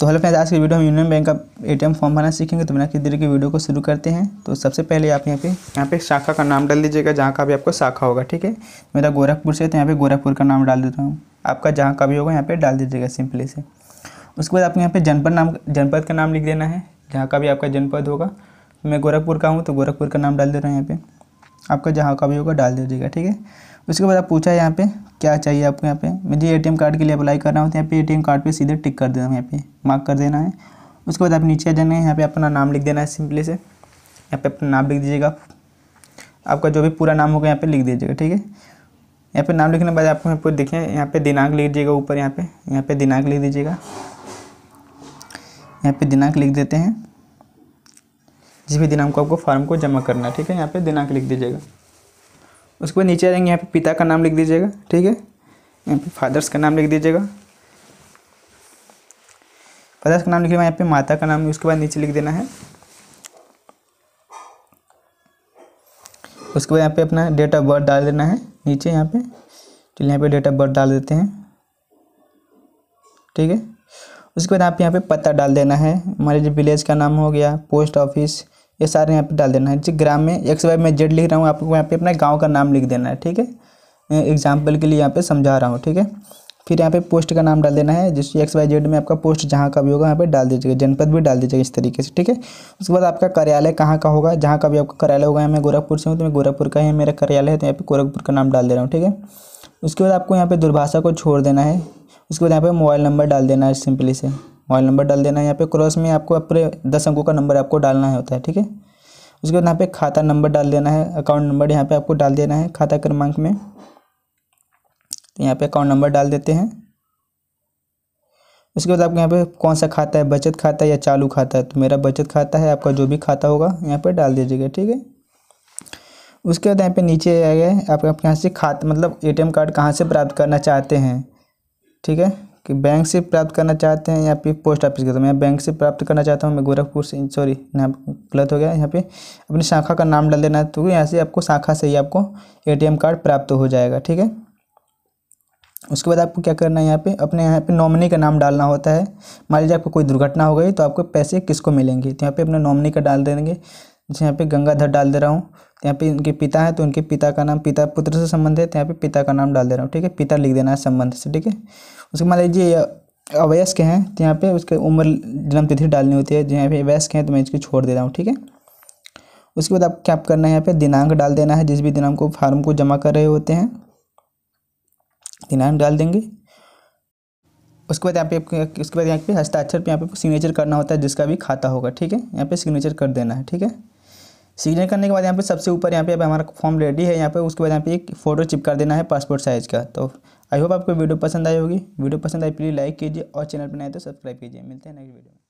तो hello friends आज की वीडियो में यूनियन बैंक का एटीएम फॉर्म भरना सीखेंगे तो बिना किसी देरी के वीडियो को शुरू करते हैं तो सबसे पहले आप यहाँ पे यहाँ पे शाखा का नाम डाल दीजिएगा जहाँ का भी आपको शाखा होगा ठीक है मेरा गोरखपुर से तो यहाँ पे गोरखपुर का नाम डाल देता हूँ आपका जहाँ का भी होगा यहाँ पर डाल दीजिएगा सिंपली से उसके बाद आपको यहाँ पे जनपद नाम जनपद का नाम लिख देना है जहाँ का भी आपका जनपद होगा मैं गोरखपुर का हूँ तो गोरखपुर का नाम डाल दे रहा हूँ यहाँ पर आपका जहाँ का भी होगा डाल दीजिएगा ठीक है उसके बाद आप पूछा है यहाँ पे क्या चाहिए आपको यहाँ पे मुझे जी एटीएम कार्ड के लिए अप्लाई करना होता है तो यहाँ पे एटीएम कार्ड पे सीधे टिक कर देना है यहाँ पे मार्क कर देना है उसके बाद आप नीचे आ जाना है यहाँ पे अपना नाम लिख देना है सिंपली से यहाँ पे अपना नाम लिख दीजिएगा आपका जो भी पूरा नाम होगा यहाँ पर लिख दीजिएगा ठीक है यहाँ पर नाम लिखने के बाद आपको यहाँ पर देखें यहाँ पर दिनांक लिख दीजिएगा ऊपर यहाँ पर यहाँ पर दिनांक लिख दीजिएगा यहाँ पर दिनांक लिख देते हैं जिस भी दिनांक को आपको फॉर्म को जमा करना है ठीक है यहाँ पे दिनांक लिख दीजिएगा उसके बाद नीचे आ जाएंगे यहाँ पे पिता का नाम लिख दीजिएगा ठीक है यहाँ पे फादर्स का नाम लिख दीजिएगा फादर्स का नाम लिख लिया यहाँ पे माता का नाम उसके बाद नीचे लिख देना है उसके बाद यहाँ पे अपना डेट ऑफ बर्थ डाल देना है नीचे यहाँ पे चलिए यहाँ पे डेट ऑफ बर्थ डाल देते हैं ठीक है उसके बाद आप यहाँ पे पता डाल देना है हमारे जो विलेज का नाम हो गया पोस्ट ऑफिस ये सारे यहाँ पे डाल देना है जी ग्राम में एक्स वाई में जेड लिख रहा हूँ आपको यहाँ पे अपना गाँव का नाम लिख देना है ठीक है एग्जाम्पल के लिए यहाँ पे समझा रहा हूँ ठीक है फिर यहाँ पे पोस्ट का नाम डाल देना है जिस एक्स वाई जेड में आपका पोस्ट जहाँ का भी होगा यहाँ पे डाल दीजिएगा जनपद भी डाल दीजिएगा इस तरीके से ठीक है उसके बाद आपका कार्यालय कहाँ का होगा जहाँ का भी आपका कार्यालय होगा मैं गोरखपुर से हूँ तो मैं गोरखपुर का ही मेरा कार्यालय है तो यहाँ पे गोरखपुर का नाम डाल दे रहा हूँ ठीक है उसके बाद आपको यहाँ पे दुर्भाषा को छोड़ देना है उसके बाद यहाँ पे मोबाइल नंबर डाल देना है सिंपली से मोबाइल नंबर डाल देना है यहाँ पे क्रॉस में आपको अपने दस अंकों का नंबर आपको डालना है होता है ठीक है उसके बाद यहाँ पे खाता नंबर डाल देना है अकाउंट नंबर यहाँ पे आपको डाल देना है खाता क्रमांक में तो यहाँ पे अकाउंट नंबर डाल देते हैं उसके बाद आपको यहाँ पे कौन सा खाता है बचत खाता है या चालू खाता है तो मेरा बचत खाता है आपका जो भी खाता होगा यहाँ पर डाल दीजिएगा ठीक है उसके बाद यहाँ पर नीचे आ गए आप यहाँ से खाता मतलब ए कार्ड कहाँ से प्राप्त करना चाहते हैं ठीक है कि बैंक से प्राप्त करना चाहते हैं या फिर पोस्ट ऑफिस के तो मैं बैंक से प्राप्त करना चाहता हूँ मैं गोरखपुर से सॉरी यहाँ गलत हो गया यहाँ पे अपनी शाखा का नाम डाल देना है तो यहाँ से आपको शाखा से ही आपको एटीएम कार्ड प्राप्त हो जाएगा ठीक है उसके बाद आपको क्या करना है यहाँ पे अपने यहाँ पे नॉमिनी का नाम डालना होता है मान लीजिए आपको कोई दुर्घटना हो गई तो आपको पैसे किसको मिलेंगे तो यहाँ पे अपने नॉमिनी का डाल देंगे जैसे यहाँ पे गंगाधर डाल दे रहा हूँ तो यहाँ पे इनके पिता है तो इनके पिता का नाम पिता पुत्र से संबंध है तो यहाँ पे पिता का नाम डाल दे रहा हूँ ठीक है पिता लिख देना है संबंध से ठीक है उसके मान लीजिए अवयस्क हैं तो यहाँ पे उसके उम्र जन्म तिथि डालनी होती है यहाँ पे वयस्क हैं तो मैं इसको छोड़ दे रहा हूँ ठीक है उसके बाद आप क्या करना है यहाँ पे दिनांक डाल देना है जिस भी दिनांक को फार्म को जमा कर रहे होते हैं दिनांक डाल देंगे उसके बाद यहाँ पे उसके बाद यहाँ पे हस्ताक्षर पे यहाँ पे सिग्नेचर करना होता है जिसका भी खाता होगा ठीक है यहाँ पे सिग्नेचर कर देना है ठीक है सिग्नेचर करने के बाद यहाँ पे सबसे ऊपर यहाँ पे अब हमारा फॉर्म रेडी है यहाँ पे उसके बाद यहाँ पे एक फ़ोटो चिपका देना है पासपोर्ट साइज़ का तो आई होप आपको वीडियो पसंद आई होगी वीडियो पसंद आई प्लीज़ लाइक कीजिए और चैनल पर नए तो सब्सक्राइब कीजिए मिलते हैं नेक्स्ट वीडियो में